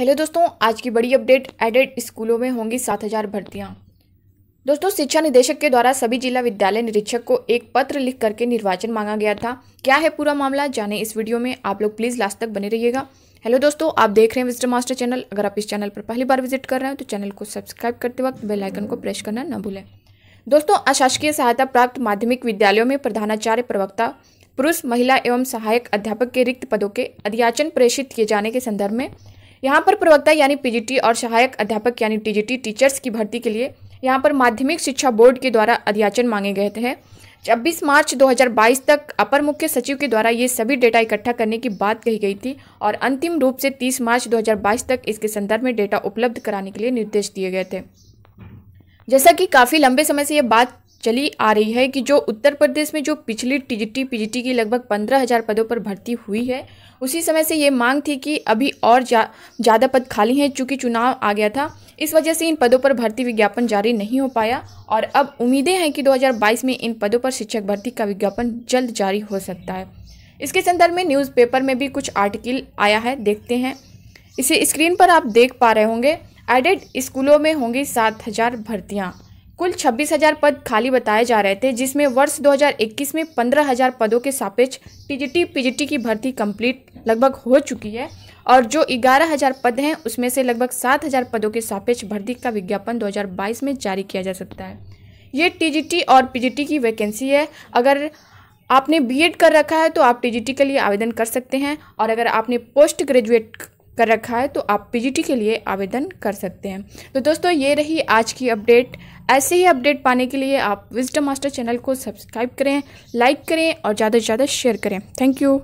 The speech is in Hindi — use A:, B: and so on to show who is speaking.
A: हेलो दोस्तों आज की बड़ी अपडेट एडेड स्कूलों में होंगी सात हज़ार भर्तियाँ दोस्तों शिक्षा निदेशक के द्वारा सभी जिला विद्यालय निरीक्षक को एक पत्र लिख करके निर्वाचन मांगा गया था क्या है पूरा मामला जाने इस वीडियो में आप लोग प्लीज़ लास्ट तक बने रहिएगा हेलो दोस्तों आप देख रहे हैं विजिटर मास्टर चैनल अगर आप इस चैनल पर पहली बार विजिट कर रहे हैं तो चैनल को सब्सक्राइब करते वक्त बेलाइकन को प्रेस करना न भूलें दोस्तों अशासकीय सहायता प्राप्त माध्यमिक विद्यालयों में प्रधानाचार्य प्रवक्ता पुरुष महिला एवं सहायक अध्यापक के रिक्त पदों के अध्याचन प्रेषित किए जाने के संदर्भ में यहाँ पर प्रवक्ता यानी पीजीटी और सहायक अध्यापक यानी टीजीटी टीचर्स की भर्ती के लिए यहाँ पर माध्यमिक शिक्षा बोर्ड के द्वारा अध्याचन मांगे गए थे छब्बीस मार्च 2022 तक अपर मुख्य सचिव के द्वारा ये सभी डेटा इकट्ठा करने की बात कही गई थी और अंतिम रूप से 30 मार्च 2022 तक इसके संदर्भ में डेटा उपलब्ध कराने के लिए निर्देश दिए गए थे जैसा कि काफ़ी लंबे समय से ये बात चली आ रही है कि जो उत्तर प्रदेश में जो पिछली टीजीटी पीजीटी की लगभग पंद्रह हज़ार पदों पर भर्ती हुई है उसी समय से ये मांग थी कि अभी और ज़्यादा पद खाली हैं चूँकि चुनाव आ गया था इस वजह से इन पदों पर भर्ती विज्ञापन जारी नहीं हो पाया और अब उम्मीदें हैं कि 2022 में इन पदों पर शिक्षक भर्ती का विज्ञापन जल्द जारी हो सकता है इसके संदर्भ में न्यूज़पेपर में भी कुछ आर्टिकल आया है देखते हैं इसे स्क्रीन पर आप देख पा रहे होंगे एडेड स्कूलों में होंगी सात हज़ार भर्तियाँ कुल 26,000 पद खाली बताए जा रहे थे जिसमें वर्ष 2021 में 15,000 पदों के सापेक्ष टीजीटी पीजीटी की भर्ती कंप्लीट लगभग हो चुकी है और जो 11,000 पद हैं उसमें से लगभग 7,000 पदों के सापेक्ष भर्ती का विज्ञापन 2022 में जारी किया जा सकता है ये टीजीटी और पीजीटी की वैकेंसी है अगर आपने बीएड कर रखा है तो आप टीजीटी के लिए आवेदन कर सकते हैं और अगर आपने पोस्ट ग्रेजुएट कर रखा है तो आप पीजीटी के लिए आवेदन कर सकते हैं तो दोस्तों ये रही आज की अपडेट ऐसे ही अपडेट पाने के लिए आप विजडम मास्टर चैनल को सब्सक्राइब करें लाइक करें और ज़्यादा से ज़्यादा शेयर करें थैंक यू